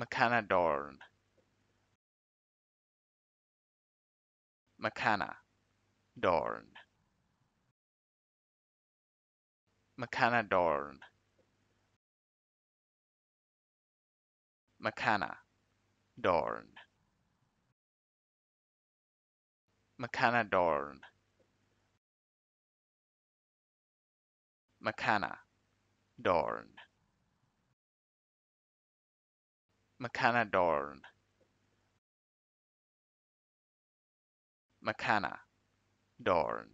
McKenna Dorn. McKenna Dorn. McKenna Dorn. McKenna Dorn. McKenna Dorn. McKenna Dorn. Dorn. McKenna Dorn.